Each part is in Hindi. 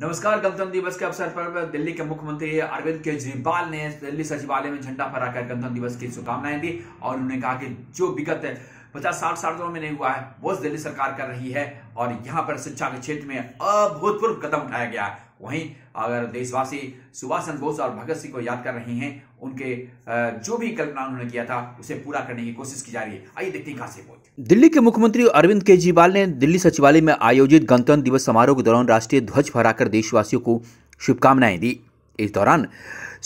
नमस्कार गणतंत्र दिवस के अवसर पर दिल्ली के मुख्यमंत्री अरविंद केजरीवाल ने दिल्ली सचिवालय में झंडा फहराकर गणतंत्र दिवस की शुभकामनाएं दी और उन्होंने कहा कि जो विगत पचास साठ साल में नहीं हुआ है वो दिल्ली सरकार कर रही है और यहाँ पर शिक्षा के क्षेत्र में अभूतपूर्व कदम उठाया गया है वहीं अगर देशवासी सुभाष चंद्र बोस और भगत सिंह को याद कर रहे हैं उनके जो भी कल्पना उन्होंने किया था उसे पूरा करने की कोशिश की जा रही है आइए देखते हैं खास रिपोर्ट दिल्ली के मुख्यमंत्री अरविंद केजरीवाल ने दिल्ली सचिवालय में आयोजित गणतंत्र दिवस समारोह के दौरान राष्ट्रीय ध्वज फहराकर देशवासियों को शुभकामनाएं दी इस दौरान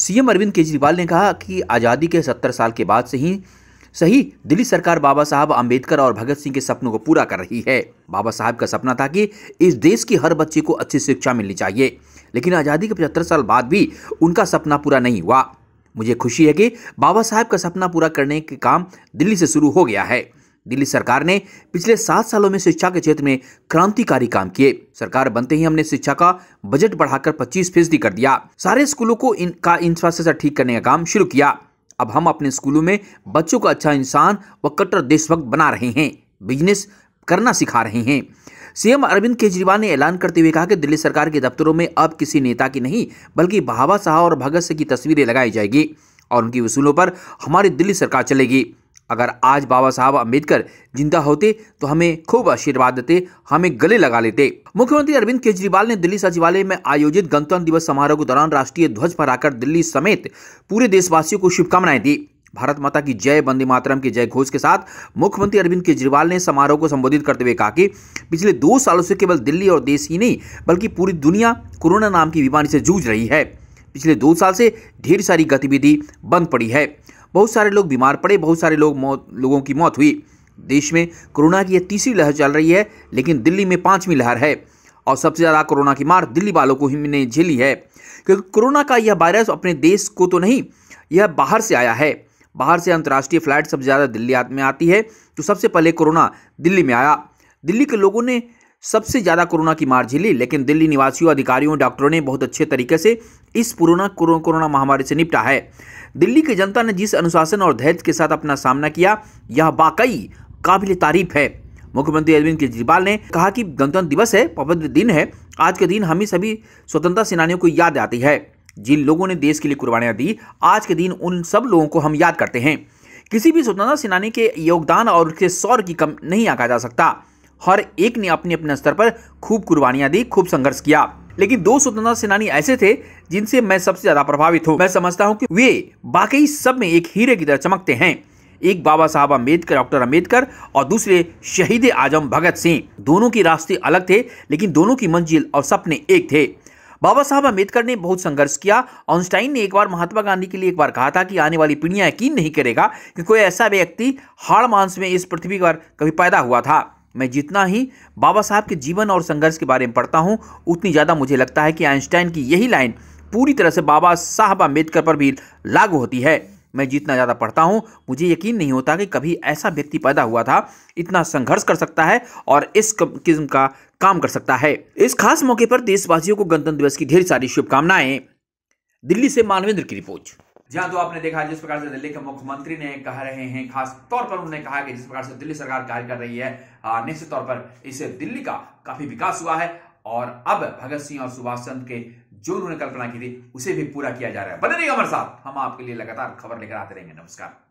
सीएम अरविंद केजरीवाल ने कहा कि आज़ादी के सत्तर साल के बाद से ही सही दिल्ली सरकार बाबा साहब अम्बेडकर और भगत सिंह के सपनों को पूरा कर रही है बाबा साहब का सपना था कि इस देश के हर बच्चे को अच्छी शिक्षा मिलनी चाहिए लेकिन आज़ादी के पचहत्तर साल बाद भी उनका सपना पूरा नहीं हुआ मुझे खुशी है कि बाबा साहब का सपना पूरा करने के काम दिल्ली से शुरू हो गया है दिल्ली सरकार ने पिछले सात सालों में शिक्षा के क्षेत्र में क्रांतिकारी काम किए सरकार बनते ही हमने शिक्षा का बजट बढ़ाकर 25 फीसदी कर दिया सारे स्कूलों को इन का इंफ्रास्ट्रक्चर ठीक करने का काम शुरू किया अब हम अपने स्कूलों में बच्चों को अच्छा इंसान व कट्टर देशभक्त बना रहे हैं बिजनेस करना सिखा रहे हैं सीएम अरविंद केजरीवाल ने ऐलान करते हुए कहा कि दिल्ली सरकार के दफ्तरों में अब किसी नेता की नहीं बल्कि बाबा साहब और भगत सिंह की तस्वीरें लगाई जाएगी और उनकी वसूलों पर हमारी दिल्ली सरकार चलेगी अगर आज बाबा साहब अम्बेडकर जिंदा होते तो हमें खूब आशीर्वाद देते हमें गले लगा लेते मुख्यमंत्री अरविंद केजरीवाल ने दिल्ली सचिवालय में आयोजित गणतंत्र दिवस समारोह के दौरान राष्ट्रीय ध्वज फहराकर दिल्ली समेत पूरे देशवासियों को शुभकामनाएं दी भारत माता की जय बंदी मातरम की जय घोष के साथ मुख्यमंत्री अरविंद केजरीवाल ने समारोह को संबोधित करते हुए कहा कि पिछले दो सालों से केवल दिल्ली और देश ही नहीं बल्कि पूरी दुनिया कोरोना नाम की बीमारी से जूझ रही है पिछले दो साल से ढेर सारी गतिविधि बंद पड़ी है बहुत सारे लोग बीमार पड़े बहुत सारे लोग मौत लोगों की मौत हुई देश में कोरोना की यह तीसरी लहर चल रही है लेकिन दिल्ली में पाँचवीं लहर है और सबसे ज़्यादा कोरोना की मार दिल्ली वालों को ही ने झेली है क्योंकि कोरोना का यह वायरस अपने देश को तो नहीं यह बाहर से आया है बाहर से अंतर्राष्ट्रीय फ्लाइट सबसे ज़्यादा दिल्ली में आती है तो सबसे पहले कोरोना दिल्ली में आया दिल्ली के लोगों ने सबसे ज़्यादा कोरोना की मार झेली लेकिन दिल्ली निवासियों अधिकारियों डॉक्टरों ने बहुत अच्छे तरीके से इस कोरोना कोरोना महामारी से निपटा है दिल्ली की जनता ने जिस अनुशासन और धैर्य के साथ अपना सामना किया यह वाकई काबिल तारीफ है मुख्यमंत्री अरविंद केजरीवाल ने कहा कि गणतंत्र दिवस है पवित्र दिन है आज के दिन हमें सभी स्वतंत्रता सेनानियों को याद आती है जिन लोगों ने देश के लिए कुर्बानियां दी आज के दिन उन सब लोगों को हम याद करते हैं किसी भी स्वतंत्रता सेनानी के योगदान और उसके शौर की कम नहीं आका जा सकता हर एक ने अपने अपने स्तर पर खूब कुर्बानियां दी खूब संघर्ष किया लेकिन दो स्वतंत्रता सेनानी ऐसे थे जिनसे मैं सबसे ज्यादा प्रभावित हूँ मैं समझता हूँ कि वे बाकी सब में एक हीरे की तरह चमकते हैं एक बाबा साहब अम्बेडकर डॉक्टर अम्बेडकर और दूसरे शहीद आजम भगत सिंह दोनों के रास्ते अलग थे लेकिन दोनों की मंजिल और सपने एक थे बाबा साहब अम्बेडकर ने बहुत संघर्ष किया ऑनस्टाइन ने एक बार महात्मा गांधी के लिए एक बार कहा था कि आने वाली पीढ़ियां यकीन नहीं करेगा कि कोई ऐसा व्यक्ति हाड़ मांस में इस पृथ्वी पर कभी पैदा हुआ था मैं जितना ही बाबा साहब के जीवन और संघर्ष के बारे में पढ़ता हूँ उतनी ज़्यादा मुझे लगता है कि आइंस्टाइन की यही लाइन पूरी तरह से बाबा साहब अम्बेडकर पर भी लागू होती है मैं जितना ज़्यादा पढ़ता हूँ मुझे यकीन नहीं होता कि कभी ऐसा व्यक्ति पैदा हुआ था इतना संघर्ष कर सकता है और इस किस्म का काम कर सकता है इस खास मौके पर देशवासियों को गणतंत्र दिवस की ढेर सारी शुभकामनाएं दिल्ली से मानवेंद्र की रिपोर्ट जहां तो आपने देखा जिस प्रकार से दिल्ली के मुख्यमंत्री ने कह रहे हैं खास तौर पर उन्होंने कहा कि जिस प्रकार से दिल्ली सरकार कार्य कर रही है निश्चित तौर पर इससे दिल्ली का काफी विकास हुआ है और अब भगत सिंह और सुभाष चंद्र के जो उन्होंने कल्पना की थी उसे भी पूरा किया जा रहा है बने रहिए अमर साहब हम आपके लिए लगातार खबर लेकर आते रहेंगे नमस्कार